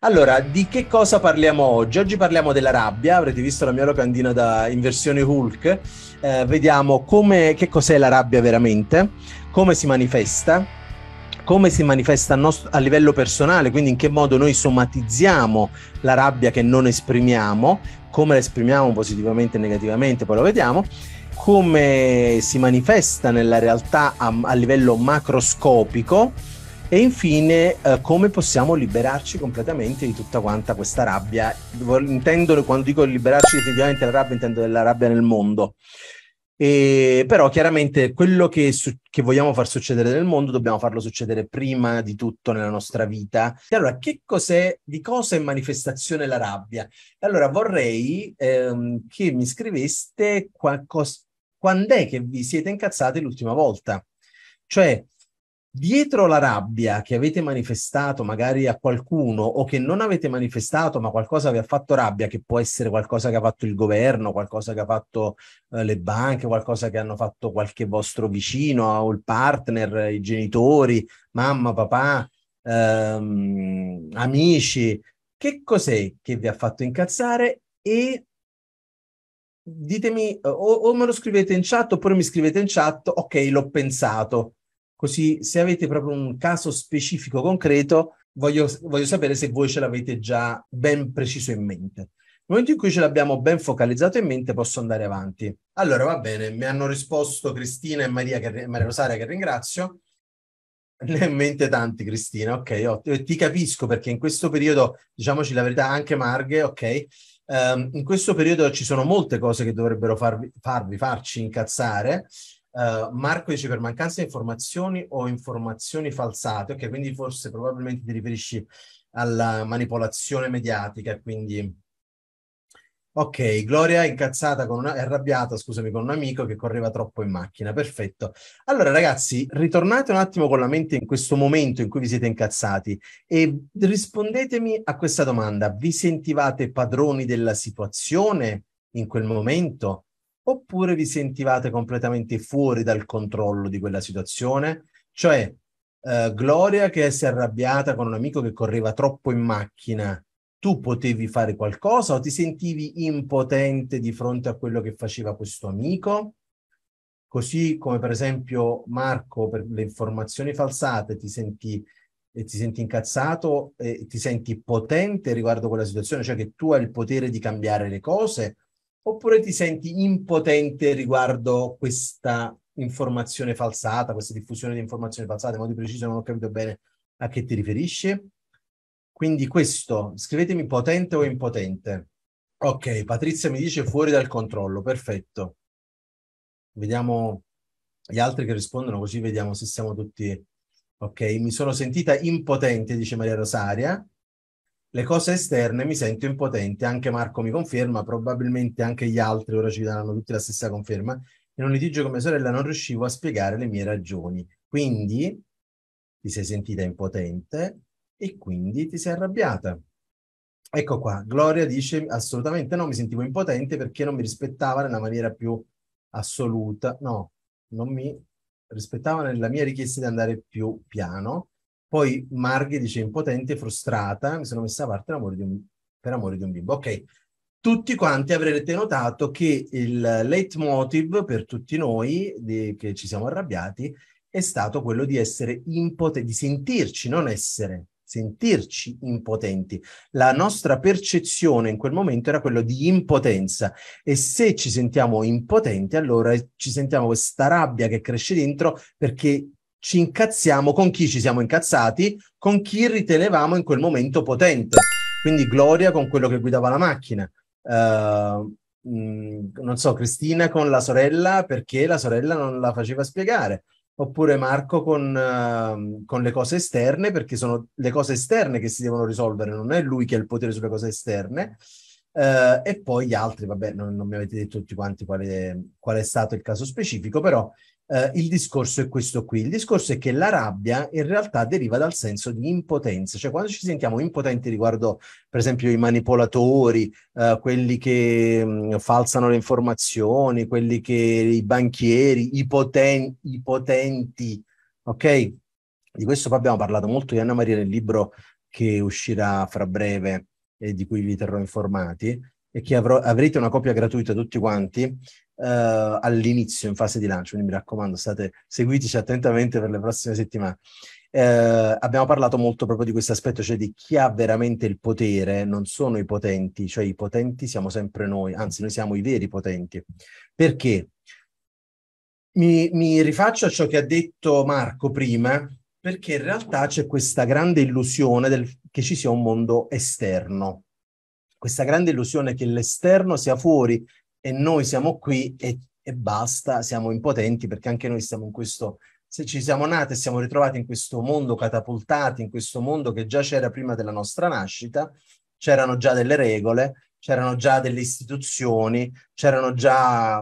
Allora, di che cosa parliamo oggi? Oggi parliamo della rabbia, avrete visto la mia locandina da, in versione Hulk, eh, vediamo come, che cos'è la rabbia veramente, come si manifesta, come si manifesta a, nostro, a livello personale, quindi in che modo noi somatizziamo la rabbia che non esprimiamo, come la esprimiamo positivamente e negativamente, poi lo vediamo come si manifesta nella realtà a, a livello macroscopico, e infine, eh, come possiamo liberarci completamente di tutta quanta questa rabbia? Intendo, quando dico liberarci definitivamente dalla rabbia, intendo della rabbia nel mondo. E, però chiaramente quello che, su- che, vogliamo far succedere nel mondo dobbiamo farlo succedere prima di tutto nella nostra vita. E allora, che cos'è, di cosa è manifestazione la rabbia? E allora vorrei ehm, che mi scriveste qualcosa, quando è che vi siete incazzati l'ultima volta? Cioè, dietro la rabbia che avete manifestato magari a qualcuno o che non avete manifestato ma qualcosa vi ha fatto rabbia, che può essere qualcosa che ha fatto il governo, qualcosa che ha fatto eh, le banche, qualcosa che hanno fatto qualche vostro vicino o il partner, i genitori, mamma, papà, ehm, amici, che cos'è che vi ha fatto incazzare e ditemi o, o me lo scrivete in chat oppure mi scrivete in chat, ok, l'ho pensato Così se avete proprio un caso specifico concreto, voglio, voglio sapere se voi ce l'avete già ben preciso in mente. Nel momento in cui ce l'abbiamo ben focalizzato in mente, posso andare avanti. Allora, va bene, mi hanno risposto Cristina e Maria, che, Maria Rosaria, che ringrazio. Ne ho in mente tanti, Cristina, ok, ottimo. Ti capisco perché in questo periodo, diciamoci la verità, anche Marghe, ok, um, in questo periodo ci sono molte cose che dovrebbero farvi, farvi farci incazzare eh, Marco dice per mancanza di informazioni o informazioni falsate, ok, quindi forse probabilmente ti riferisci alla manipolazione mediatica, quindi... Ok, Gloria incazzata con una, arrabbiata, scusami, con un amico che correva troppo in macchina. Perfetto. Allora, ragazzi, ritornate un attimo con la mente in questo momento in cui vi siete incazzati e rispondetemi a questa domanda. Vi sentivate padroni della situazione in quel momento? oppure vi sentivate completamente fuori dal controllo di quella situazione? Cioè, eh, Gloria che si è arrabbiata con un amico che correva troppo in macchina, tu potevi fare qualcosa o ti sentivi impotente di fronte a quello che faceva questo amico? Così come per esempio Marco, per le informazioni falsate, ti senti, eh, ti senti incazzato e ti senti potente riguardo quella situazione, cioè che tu hai il potere di cambiare le cose oppure ti senti impotente riguardo questa informazione falsata, questa diffusione di informazioni falsate, in modo preciso non ho capito bene a che ti riferisci. Quindi questo, scrivetemi potente o impotente. Ok, Patrizia mi dice fuori dal controllo, perfetto. Vediamo gli altri che rispondono così vediamo se siamo tutti ok. Mi sono sentita impotente, dice Maria Rosaria le cose esterne mi sento impotente, anche Marco mi conferma, probabilmente anche gli altri ora ci daranno tutti la stessa conferma. In un litigio con mia sorella non riuscivo a spiegare le mie ragioni, quindi ti sei sentita impotente e quindi ti sei arrabbiata. Ecco qua, Gloria dice assolutamente no, mi sentivo impotente perché non mi rispettava nella maniera più assoluta, no, non mi rispettava nella mia richiesta di andare più piano poi Marghe dice impotente, frustrata, mi sono messa a parte per amore di un, amore di un bimbo. Ok, tutti quanti avrete notato che il leitmotiv per tutti noi di, che ci siamo arrabbiati è stato quello di essere impotenti, di sentirci, non essere, sentirci impotenti. La nostra percezione in quel momento era quella di impotenza e se ci sentiamo impotenti allora ci sentiamo questa rabbia che cresce dentro perché ci incazziamo con chi ci siamo incazzati, con chi ritenevamo in quel momento potente. Quindi Gloria con quello che guidava la macchina. Uh, mh, non so, Cristina con la sorella perché la sorella non la faceva spiegare. Oppure Marco con, uh, con le cose esterne perché sono le cose esterne che si devono risolvere, non è lui che ha il potere sulle cose esterne. Uh, e poi gli altri, vabbè, non, non, mi avete detto tutti quanti qual è, qual è stato il caso specifico, però eh, il discorso è questo qui. Il discorso è che la rabbia in realtà deriva dal senso di impotenza, cioè quando ci sentiamo impotenti riguardo, per esempio, i manipolatori, eh, quelli che mh, mm, falsano le informazioni, quelli che i banchieri, i, poten- i potenti, ok? Di questo abbiamo parlato molto di Anna Maria nel libro che uscirà fra breve e di cui vi terrò informati e che avrò, avrete una copia gratuita tutti quanti uh, all'inizio, in fase di lancio, quindi mi raccomando, state, seguitici attentamente per le prossime settimane. Eh, abbiamo parlato molto proprio di questo aspetto, cioè di chi ha veramente il potere, non sono i potenti, cioè i potenti siamo sempre noi, anzi noi siamo i veri potenti. Perché? Mi, mi rifaccio a ciò che ha detto Marco prima, perché in realtà c'è questa grande illusione del, che ci sia un mondo esterno, questa grande illusione che l'esterno sia fuori, e noi siamo qui e, e basta, siamo impotenti perché anche noi siamo in questo, se ci siamo nati e siamo ritrovati in questo mondo catapultati, in questo mondo che già c'era prima della nostra nascita, c'erano già delle regole, c'erano già delle istituzioni, c'erano già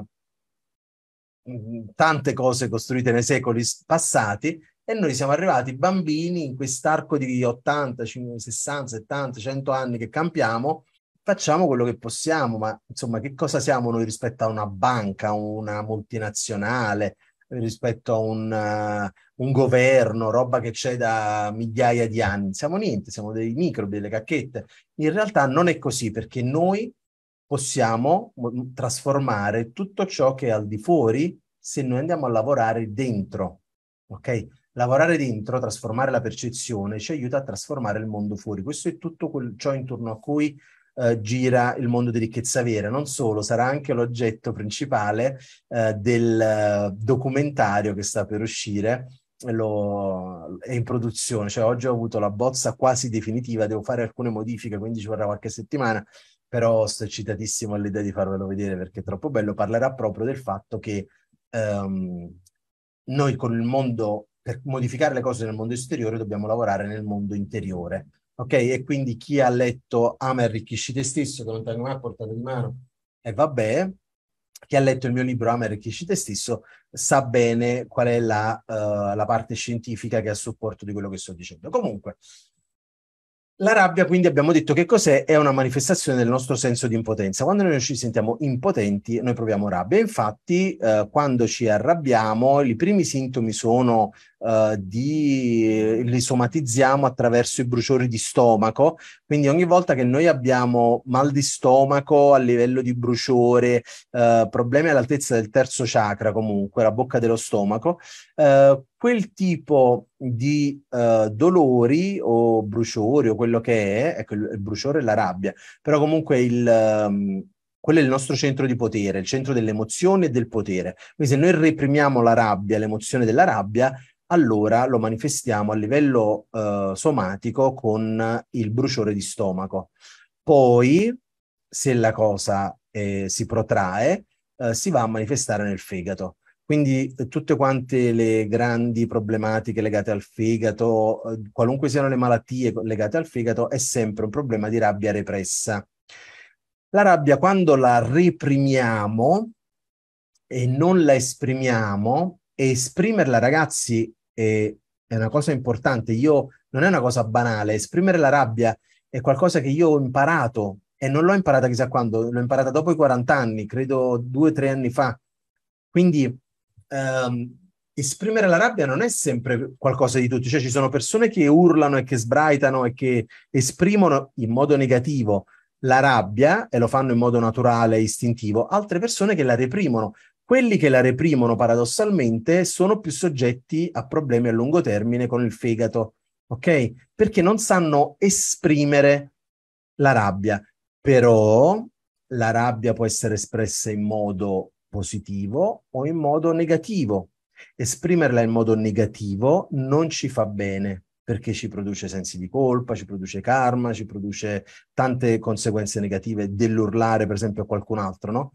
mm, mm, tante cose costruite nei secoli passati e noi siamo arrivati bambini in quest'arco di 80, 50, 60, 70, 100 anni che campiamo facciamo quello che possiamo, ma insomma che cosa siamo noi rispetto a una banca, una multinazionale, rispetto a un, uh, un governo, roba che c'è da migliaia di anni? Siamo niente, siamo dei microbi, delle cacchette. In realtà non è così perché noi possiamo trasformare tutto ciò che è al di fuori se noi andiamo a lavorare dentro, ok? Lavorare dentro, trasformare la percezione, ci aiuta a trasformare il mondo fuori. Questo è tutto quel, ciò intorno a cui eh, gira il mondo di ricchezza vera. Non solo, sarà anche l'oggetto principale eh, del eh, documentario che sta per uscire. Lo, è in produzione, cioè oggi ho avuto la bozza quasi definitiva, devo fare alcune modifiche, quindi ci vorrà qualche settimana, però sto eccitatissimo all'idea di farvelo vedere perché è troppo bello. Parlerà proprio del fatto che ehm, noi con il mondo, per modificare le cose nel mondo esteriore, dobbiamo lavorare nel mondo interiore ok? E quindi chi ha letto Ama e arricchisci te stesso, che non tengo mai a portata di mano, e vabbè, chi ha letto il mio libro Ama e arricchisci te stesso sa bene qual è la, uh, la parte scientifica che è a supporto di quello che sto dicendo. Comunque, la rabbia, quindi, abbiamo detto che cos'è? È una manifestazione del nostro senso di impotenza. Quando noi ci sentiamo impotenti, noi proviamo rabbia. Infatti, eh, quando ci arrabbiamo, i primi sintomi sono eh, di li somatizziamo attraverso i bruciori di stomaco. Quindi, ogni volta che noi abbiamo mal di stomaco a livello di bruciore, eh, problemi all'altezza del terzo chakra, comunque, la bocca dello stomaco, eh, quel tipo di uh, dolori o bruciori o quello che è, ecco il, bruciore è la rabbia, però comunque il, um, quello è il nostro centro di potere, il centro dell'emozione e del potere. Quindi se noi reprimiamo la rabbia, l'emozione della rabbia, allora lo manifestiamo a livello uh, somatico con il bruciore di stomaco. Poi, se la cosa eh, si protrae, eh, si va a manifestare nel fegato. Quindi eh, tutte quante le grandi problematiche legate al fegato, eh, qualunque siano le malattie legate al fegato, è sempre un problema di rabbia repressa. La rabbia quando la reprimiamo e non la esprimiamo, esprimerla ragazzi è, è una cosa importante, io non è una cosa banale, esprimere la rabbia è qualcosa che io ho imparato e non l'ho imparata chissà quando, l'ho imparata dopo i 40 anni, credo due o tre anni fa. Quindi ehm, esprimere la rabbia non è sempre qualcosa di tutti, cioè ci sono persone che urlano e che sbraitano e che esprimono in modo negativo la rabbia e lo fanno in modo naturale e istintivo, altre persone che la reprimono. Quelli che la reprimono paradossalmente sono più soggetti a problemi a lungo termine con il fegato, ok? Perché non sanno esprimere la rabbia. Però la rabbia può essere espressa in modo positivo o in modo negativo. Esprimerla in modo negativo non ci fa bene perché ci produce sensi di colpa, ci produce karma, ci produce tante conseguenze negative dell'urlare, per esempio, a qualcun altro, no?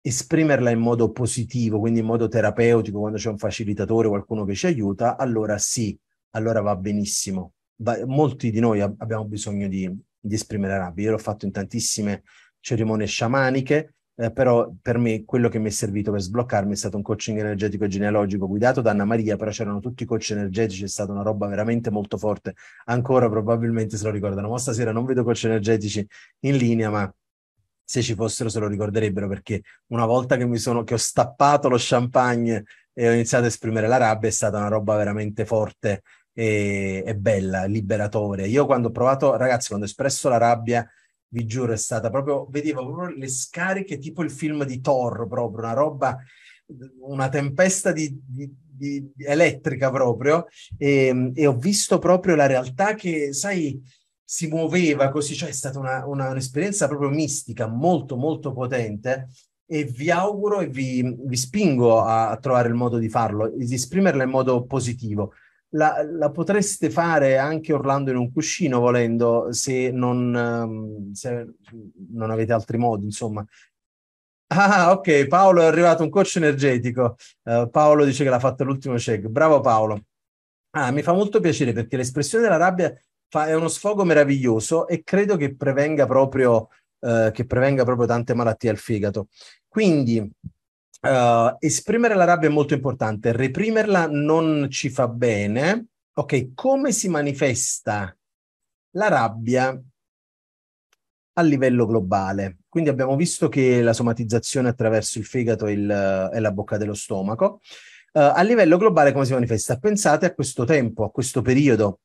Esprimerla in modo positivo, quindi in modo terapeutico, quando c'è un facilitatore, qualcuno che ci aiuta, allora sì, allora va benissimo. Va, molti di noi ab- abbiamo bisogno di, di esprimere rabbia. Io l'ho fatto in tantissime cerimonie sciamaniche, eh, però per me quello che mi è servito per sbloccarmi è stato un coaching energetico e genealogico guidato da Anna Maria, però c'erano tutti i coach energetici, è stata una roba veramente molto forte, ancora probabilmente se lo ricordano, ma stasera non vedo coach energetici in linea, ma se ci fossero se lo ricorderebbero perché una volta che, mi sono, che ho stappato lo champagne e ho iniziato a esprimere la rabbia è stata una roba veramente forte e, e bella, liberatoria. Io quando ho provato, ragazzi, quando ho espresso la rabbia vi giuro, è stata proprio, vedevo proprio le scariche, tipo il film di Thor, proprio una roba, una tempesta di, di, di elettrica proprio, e, ehm, e, ho visto proprio la realtà che, sai, si muoveva così, cioè è stata una, una, un'esperienza proprio mistica, molto, molto potente. E vi auguro e vi, vi spingo a, a trovare il modo di farlo, di esprimerla in modo positivo la, la, potreste fare anche Orlando in un cuscino volendo se non, ehm, se non avete altri modi insomma ah ok Paolo è arrivato un coach energetico uh, Paolo dice che l'ha fatto l'ultimo check bravo Paolo ah, mi fa molto piacere perché l'espressione della rabbia fa, è uno sfogo meraviglioso e credo che prevenga proprio, uh, che prevenga proprio tante malattie al fegato quindi Uh, esprimere la rabbia è molto importante, reprimerla non ci fa bene. Ok, come si manifesta la rabbia a livello globale? Quindi abbiamo visto che la somatizzazione attraverso il fegato e, il, e la bocca dello stomaco. Uh, a livello globale come si manifesta? Pensate a questo tempo, a questo periodo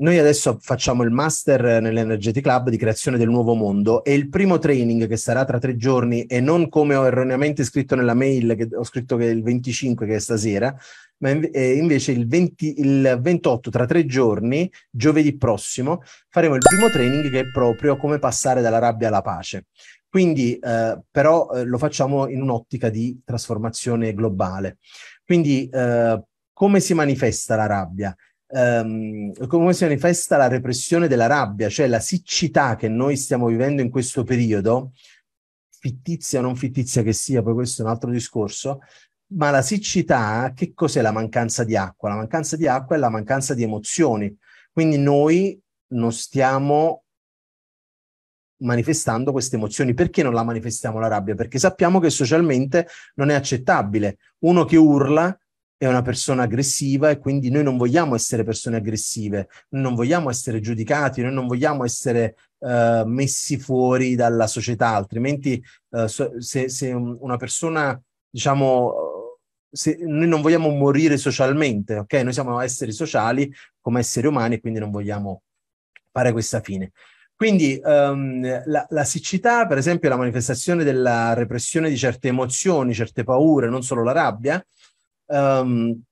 noi adesso facciamo il master nell'Energety Club di creazione del nuovo mondo e il primo training che sarà tra tre giorni e non come ho erroneamente scritto nella mail che ho scritto che è il 25 che è stasera, ma invece il, 20, il 28 tra tre giorni, giovedì prossimo, faremo il primo training che è proprio come passare dalla rabbia alla pace. Quindi eh, però eh, lo facciamo in un'ottica di trasformazione globale. Quindi eh, come si manifesta la rabbia? ehm, come si manifesta la repressione della rabbia, cioè la siccità che noi stiamo vivendo in questo periodo, fittizia o non fittizia che sia, poi questo è un altro discorso, ma la siccità, che cos'è la mancanza di acqua? La mancanza di acqua è la mancanza di emozioni. Quindi noi non stiamo manifestando queste emozioni. Perché non la manifestiamo la rabbia? Perché sappiamo che socialmente non è accettabile. Uno che urla è una persona aggressiva e quindi noi non vogliamo essere persone aggressive, noi non vogliamo essere giudicati, noi non vogliamo essere uh, messi fuori dalla società, altrimenti uh, se, se, una persona, diciamo, se noi non vogliamo morire socialmente, ok? Noi siamo esseri sociali come esseri umani e quindi non vogliamo fare questa fine. Quindi um, la, la, siccità, per esempio, è la manifestazione della repressione di certe emozioni, certe paure, non solo la rabbia, Um,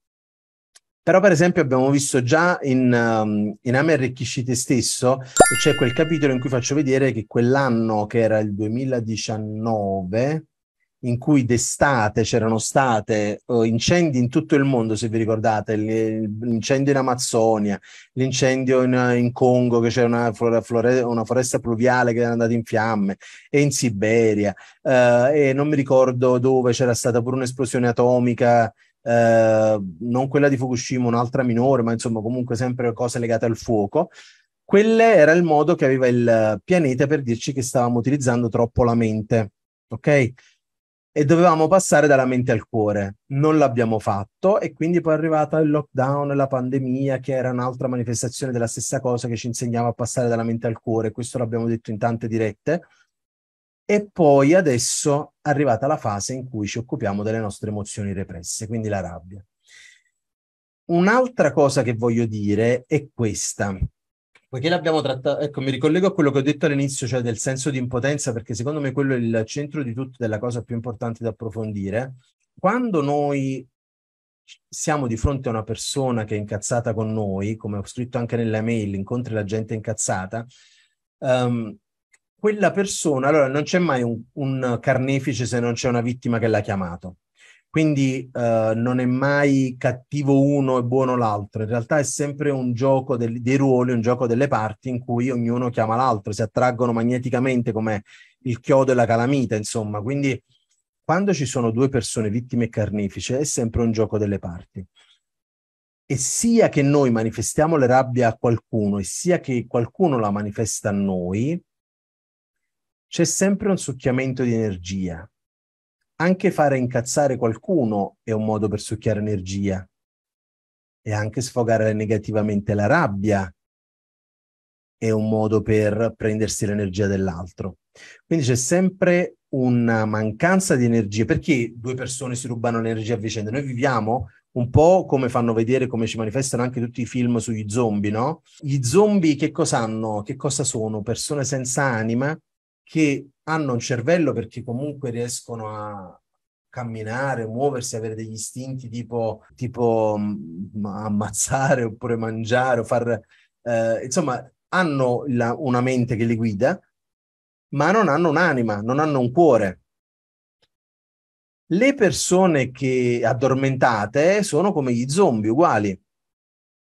però per esempio abbiamo visto già in, um, in Ame arricchisciti stesso, c'è quel capitolo in cui faccio vedere che quell'anno che era il 2019, in cui d'estate c'erano state uh, incendi in tutto il mondo, se vi ricordate, l'incendio in Amazzonia, l'incendio in, in, Congo, che c'era una, flore, una, foresta pluviale che era andata in fiamme, e in Siberia, uh, e non mi ricordo dove c'era stata pure un'esplosione atomica eh, non quella di Fukushima, un'altra minore, ma insomma comunque sempre cose legate al fuoco. Quelle era il modo che aveva il pianeta per dirci che stavamo utilizzando troppo la mente, ok? E dovevamo passare dalla mente al cuore. Non l'abbiamo fatto e quindi poi è arrivata il lockdown, la pandemia, che era un'altra manifestazione della stessa cosa che ci insegnava a passare dalla mente al cuore. Questo l'abbiamo detto in tante dirette e poi adesso è arrivata la fase in cui ci occupiamo delle nostre emozioni represse, quindi la rabbia. Un'altra cosa che voglio dire è questa. Poiché l'abbiamo trattata, ecco, mi ricollego a quello che ho detto all'inizio, cioè del senso di impotenza, perché secondo me quello è il centro di tutto della cosa più importante da approfondire. Quando noi siamo di fronte a una persona che è incazzata con noi, come ho scritto anche nella mail, incontri la gente incazzata, um, quella persona, allora non c'è mai un, un, carnefice se non c'è una vittima che l'ha chiamato. Quindi eh, non è mai cattivo uno e buono l'altro, in realtà è sempre un gioco del, dei ruoli, un gioco delle parti in cui ognuno chiama l'altro, si attraggono magneticamente come il chiodo e la calamita, insomma. Quindi quando ci sono due persone vittime e carnefice è sempre un gioco delle parti. E sia che noi manifestiamo la rabbia a qualcuno e sia che qualcuno la manifesta a noi, c'è sempre un succhiamento di energia. Anche fare incazzare qualcuno è un modo per succhiare energia. E anche sfogare negativamente la rabbia è un modo per prendersi l'energia dell'altro. Quindi c'è sempre una mancanza di energia. Perché due persone si rubano l'energia a vicenda? Noi viviamo un po' come fanno vedere, come ci manifestano anche tutti i film sugli zombie, no? Gli zombie che cosa hanno? Che cosa sono? Persone senza anima che hanno un cervello perché comunque riescono a camminare, muoversi, avere degli istinti tipo, tipo mm, ammazzare oppure mangiare o far... Eh, insomma, hanno la, una mente che li guida, ma non hanno un'anima, non hanno un cuore. Le persone che addormentate sono come gli zombie, uguali,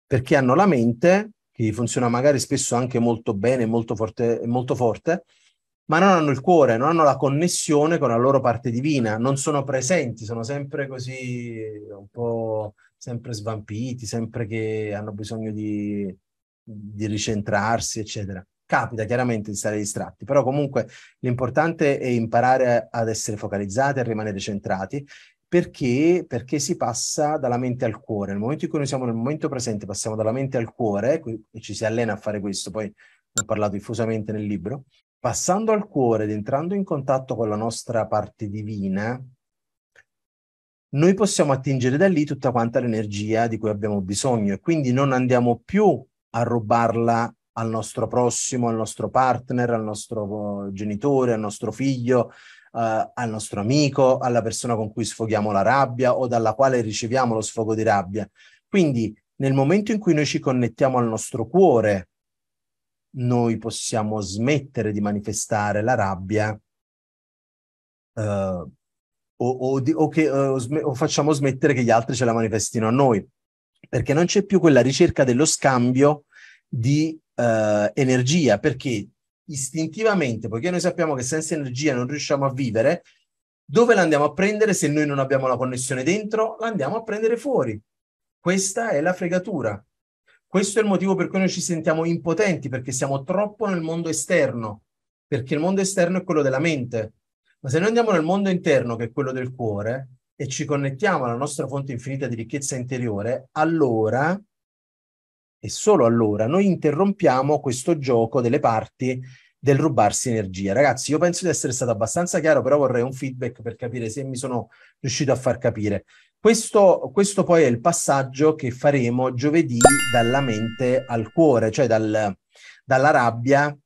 perché hanno la mente che funziona magari spesso anche molto bene, molto forte, molto forte ma non hanno il cuore, non hanno la connessione con la loro parte divina, non sono presenti, sono sempre così un po' sempre svampiti, sempre che hanno bisogno di, di ricentrarsi, eccetera. Capita chiaramente di stare distratti, però comunque l'importante è imparare ad essere focalizzati, a rimanere centrati perché? Perché si passa dalla mente al cuore. Nel momento in cui noi siamo nel momento presente, passiamo dalla mente al cuore e ci si allena a fare questo. Poi ne ho parlato diffusamente nel libro passando al cuore ed entrando in contatto con la nostra parte divina, noi possiamo attingere da lì tutta quanta l'energia di cui abbiamo bisogno e quindi non andiamo più a rubarla al nostro prossimo, al nostro partner, al nostro eh, genitore, al nostro figlio, eh, al nostro amico, alla persona con cui sfoghiamo la rabbia o dalla quale riceviamo lo sfogo di rabbia. Quindi nel momento in cui noi ci connettiamo al nostro cuore, noi possiamo smettere di manifestare la rabbia uh, o, o, di, o, che, uh, eh, sm- o facciamo smettere che gli altri ce la manifestino a noi, perché non c'è più quella ricerca dello scambio di uh, energia, perché istintivamente, poiché noi sappiamo che senza energia non riusciamo a vivere, dove la andiamo a prendere se noi non abbiamo la connessione dentro? La andiamo a prendere fuori. Questa è la fregatura. Questo è il motivo per cui noi ci sentiamo impotenti, perché siamo troppo nel mondo esterno, perché il mondo esterno è quello della mente. Ma se noi andiamo nel mondo interno, che è quello del cuore, e ci connettiamo alla nostra fonte infinita di ricchezza interiore, allora, e solo allora, noi interrompiamo questo gioco delle parti del rubarsi energia. Ragazzi, io penso di essere stato abbastanza chiaro, però vorrei un feedback per capire se mi sono riuscito a far capire. Questo, questo, poi è il passaggio che faremo giovedì dalla mente al cuore, cioè dal, dalla rabbia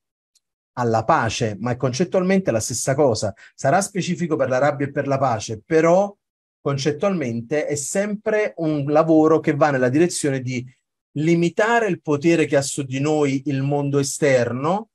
alla pace, ma è concettualmente la stessa cosa. Sarà specifico per la rabbia e per la pace, però concettualmente è sempre un lavoro che va nella direzione di limitare il potere che ha su di noi il mondo esterno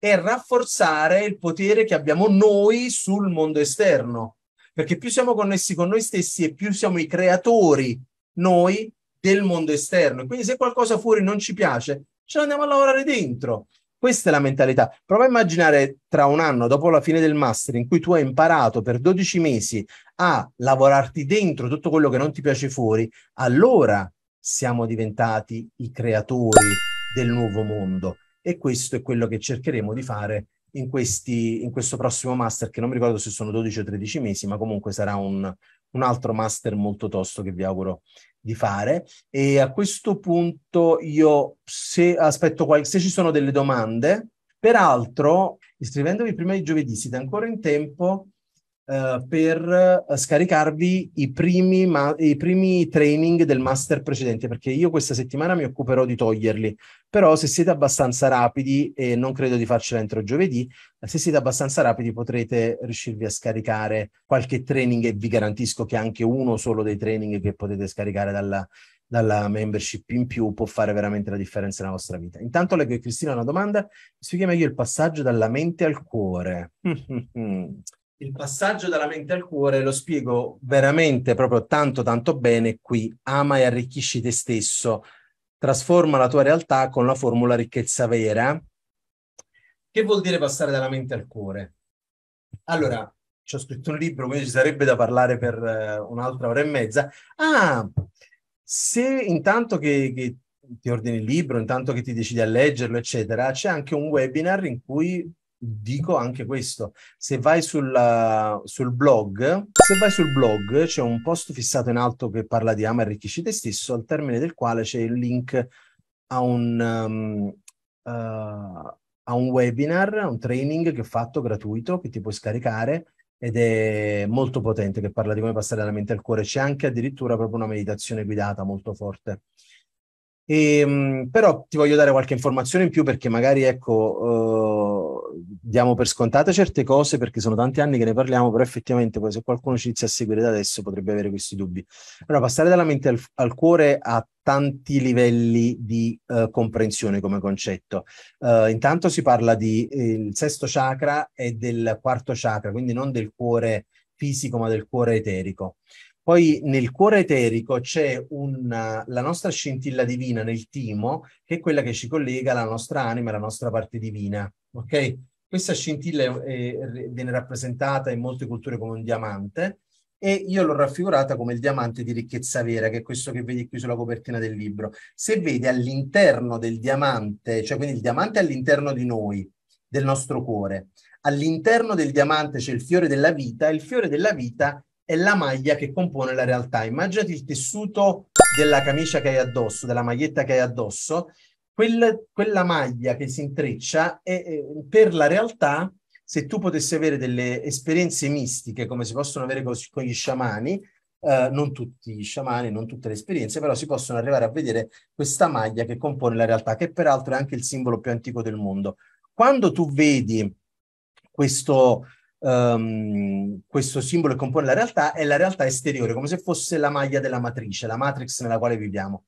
e rafforzare il potere che abbiamo noi sul mondo esterno perché più siamo connessi con noi stessi e più siamo i creatori noi del mondo esterno. Quindi se qualcosa fuori non ci piace, ce l'andiamo a lavorare dentro. Questa è la mentalità. Prova a immaginare tra un anno, dopo la fine del master, in cui tu hai imparato per 12 mesi a lavorarti dentro tutto quello che non ti piace fuori, allora siamo diventati i creatori del nuovo mondo. E questo è quello che cercheremo di fare in, questi, in questo prossimo master, che non mi ricordo se sono 12 o 13 mesi, ma comunque sarà un, un altro master molto tosto che vi auguro di fare. E a questo punto io se aspetto qualche, se ci sono delle domande, peraltro iscrivendovi prima di giovedì siete ancora in tempo Uh, per uh, scaricarvi i primi, ma- i primi, training del master precedente, perché io questa settimana mi occuperò di toglierli. Però se siete abbastanza rapidi, e non credo di farcela entro giovedì, eh, se siete abbastanza rapidi potrete riuscirvi a scaricare qualche training e vi garantisco che anche uno solo dei training che potete scaricare dalla, dalla membership in più può fare veramente la differenza nella vostra vita. Intanto leggo a Cristina una domanda, spieghi meglio il passaggio dalla mente al cuore. Mm. Mm il passaggio dalla mente al cuore lo spiego veramente proprio tanto tanto bene qui. Ama e arricchisci te stesso. Trasforma la tua realtà con la formula ricchezza vera. Che vuol dire passare dalla mente al cuore? Allora, ci ho scritto un libro, quindi ci sarebbe da parlare per uh, un'altra ora e mezza. Ah, se intanto che, che ti ordini il libro, intanto che ti decidi a leggerlo, eccetera, c'è anche un webinar in cui dico anche questo. Se vai sul, eh, sul blog, se vai sul blog c'è un post fissato in alto che parla di Ama arricchisci te stesso, al termine del quale c'è il link a un, um, uh, a un webinar, a un training che ho fatto gratuito che ti puoi scaricare ed è molto potente che parla di come passare dalla mente al cuore. C'è anche addirittura proprio una meditazione guidata molto forte. E, ehm, però ti voglio dare qualche informazione in più perché magari ecco, uh, diamo per scontate certe cose perché sono tanti anni che ne parliamo, però effettivamente poi se qualcuno ci inizia a seguire da adesso potrebbe avere questi dubbi. Allora, passare dalla mente al, al cuore ha tanti livelli di uh, comprensione come concetto. Uh, intanto si parla di eh, il sesto chakra e del quarto chakra, quindi non del cuore fisico ma del cuore eterico. Poi nel cuore eterico c'è una, la nostra scintilla divina nel timo, che è quella che ci collega alla nostra anima, alla nostra parte divina. Ok? Questa scintilla è, è, viene rappresentata in molte culture come un diamante e io l'ho raffigurata come il diamante di ricchezza vera, che è questo che vedi qui sulla copertina del libro. Se vedi all'interno del diamante, cioè quindi il diamante all'interno di noi, del nostro cuore, all'interno del diamante c'è il fiore della vita, e il fiore della vita è la maglia che compone la realtà. Immaginati il tessuto della camicia che hai addosso, della maglietta che hai addosso, quel, quella maglia che si intreccia è, è, per la realtà, se tu potessi avere delle esperienze mistiche come si possono avere con, con gli sciamani, eh, non tutti gli sciamani, non tutte le esperienze, però si possono arrivare a vedere questa maglia che compone la realtà, che peraltro è anche il simbolo più antico del mondo. Quando tu vedi questo, um, questo simbolo che compone la realtà è la realtà esteriore, come se fosse la maglia della matrice, la matrix nella quale viviamo.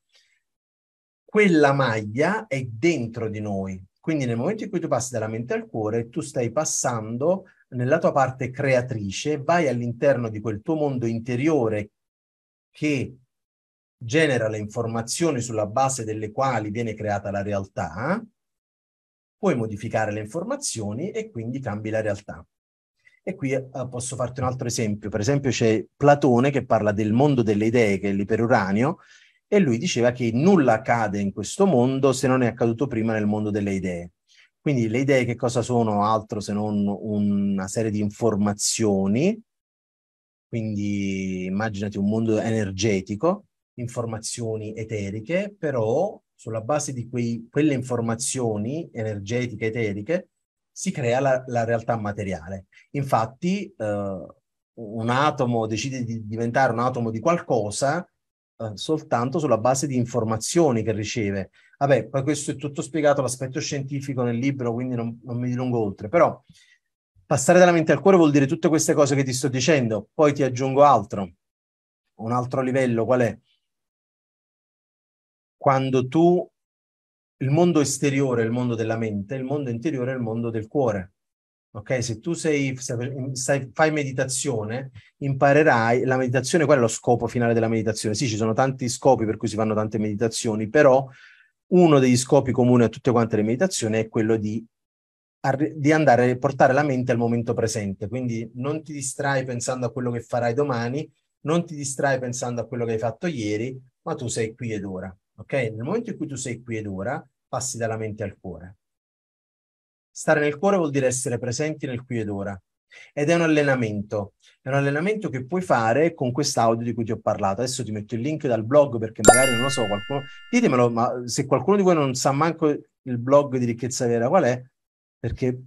Quella maglia è dentro di noi, quindi nel momento in cui tu passi dalla mente al cuore, tu stai passando nella tua parte creatrice, vai all'interno di quel tuo mondo interiore che genera le informazioni sulla base delle quali viene creata la realtà, puoi modificare le informazioni e quindi cambi la realtà. E qui eh, posso farti un altro esempio. Per esempio c'è Platone che parla del mondo delle idee, che è l'iperuranio, e lui diceva che nulla accade in questo mondo se non è accaduto prima nel mondo delle idee. Quindi le idee che cosa sono altro se non una serie di informazioni? Quindi immaginati un mondo energetico, informazioni eteriche, però sulla base di quei, quelle informazioni energetiche eteriche si crea la, la realtà materiale. Infatti, eh, un atomo decide di diventare un atomo di qualcosa eh, soltanto sulla base di informazioni che riceve. Vabbè, poi questo è tutto spiegato, l'aspetto scientifico nel libro, quindi non, non mi dilungo oltre, però passare dalla mente al cuore vuol dire tutte queste cose che ti sto dicendo, poi ti aggiungo altro, un altro livello, qual è? Quando tu il mondo esteriore è il mondo della mente, il mondo interiore è il mondo del cuore. Ok? Se tu sei, stai, fai meditazione, imparerai la meditazione, qual è lo scopo finale della meditazione? Sì, ci sono tanti scopi per cui si fanno tante meditazioni, però uno degli scopi comuni a tutte quante le meditazioni è quello di, di andare a portare la mente al momento presente. Quindi non ti distrai pensando a quello che farai domani, non ti distrai pensando a quello che hai fatto ieri, ma tu sei qui ed ora. Ok? Nel momento in cui tu sei qui ed ora, passi dalla mente al cuore. Stare nel cuore vuol dire essere presenti nel qui ed ora. Ed è un allenamento, è un allenamento che puoi fare con quest'audio di cui ti ho parlato. Adesso ti metto il link dal blog perché magari non lo so, qualcuno... ditemelo, ma se qualcuno di voi non sa manco il blog di ricchezza vera qual è, perché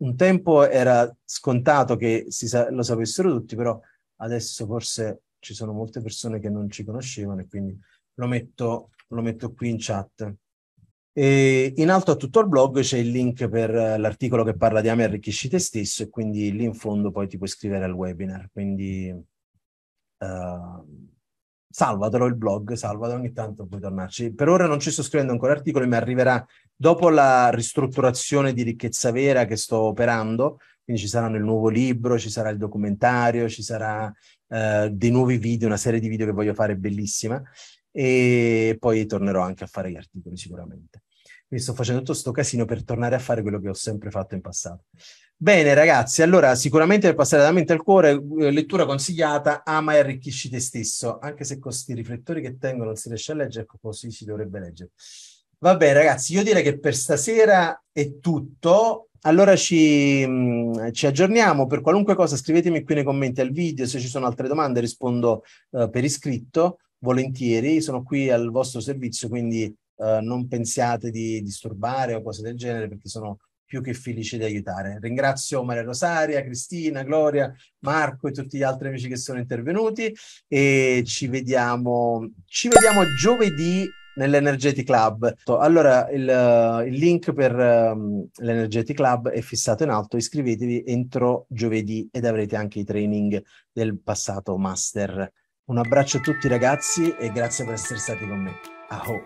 un tempo era scontato che sa... lo sapessero tutti, però adesso forse ci sono molte persone che non ci conoscevano e quindi lo metto lo metto qui in chat. E in alto a tutto il blog c'è il link per eh, l'articolo che parla di Ame arricchisci te stesso e quindi lì in fondo poi ti puoi iscrivere al webinar. Quindi uh, salvatelo il blog, salvatelo ogni tanto puoi tornarci. Per ora non ci sto scrivendo ancora articoli, ma arriverà dopo la ristrutturazione di ricchezza vera che sto operando. Quindi ci saranno il nuovo libro, ci sarà il documentario, ci sarà uh, dei nuovi video, una serie di video che voglio fare bellissima e poi tornerò anche a fare gli articoli sicuramente. Quindi sto facendo tutto questo casino per tornare a fare quello che ho sempre fatto in passato. Bene ragazzi, allora sicuramente per passare dalla mente al cuore, eh, lettura consigliata, ama e arricchisci te stesso, anche se con questi riflettori che tengo non si riesce a leggere, ecco, così si dovrebbe leggere. Va bene ragazzi, io direi che per stasera è tutto, allora ci, mm, ci, aggiorniamo, per qualunque cosa scrivetemi qui nei commenti al video, se ci sono altre domande rispondo uh, per iscritto volentieri, sono qui al vostro servizio, quindi eh, non pensiate di disturbare o cose del genere perché sono più che felice di aiutare. Ringrazio Maria Rosaria, Cristina, Gloria, Marco e tutti gli altri amici che sono intervenuti e ci vediamo, ci vediamo giovedì nell'Energetic Club. Allora, il, il link per um, l'Energetic Club è fissato in alto, iscrivetevi entro giovedì ed avrete anche i training del passato master. Un abbraccio a tutti ragazzi e grazie per essere stati con me. Ciao!